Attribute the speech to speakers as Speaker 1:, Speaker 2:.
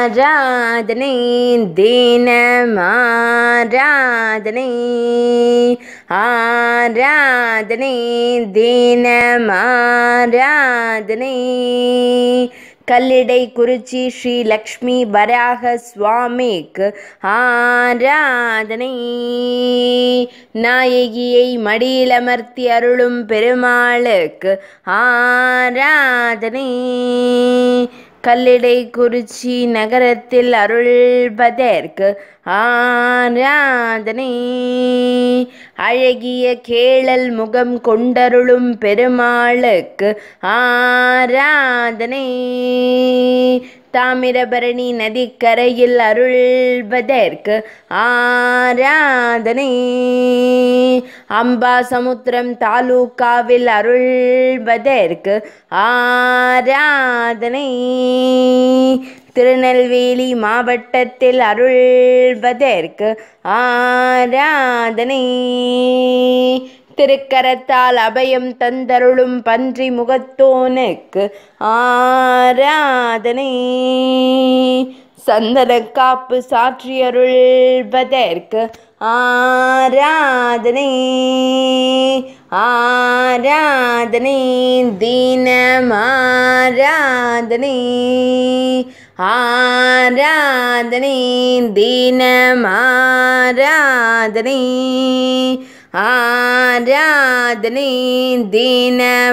Speaker 1: ஆராதனை தினமாராதனை ஆராதனை தினமாராதனை கல்லிடை குறிச்சி ஸ்ரீ லக்ஷ்மி வராக சுவாமிக்கு ஆராதனை நாயகியை மடியில் அமர்த்தி அருளும் பெருமாளுக்கு ஆராதனை கல்லிடை குறிச்சி நகரத்தில் அருள்பதற்கு ஆராதனை அழகிய கேளல் முகம் கொண்டருளும் பெருமாளுக்கு ஆராதனை தாமிரபரணி நதிக்கரையில் அருள்வதற்கு ஆராதனை அம்பா சமுத்திரம் தாலுக்காவில் அருள்வதற்கு ஆராதனை திருநெல்வேலி மாவட்டத்தில் அருள்வதற்கு ஆராதனை திருக்கரத்தால் அபயம் தந்தருளும் பன்றி முகத்தோனுக்கு ஆராதனை சந்தன காப்பு சாற்றியருள்வதற்கு ஆராதனை आराधने दीन माराधनी आराधने दीन माराधनी आराधने दीनमाराधने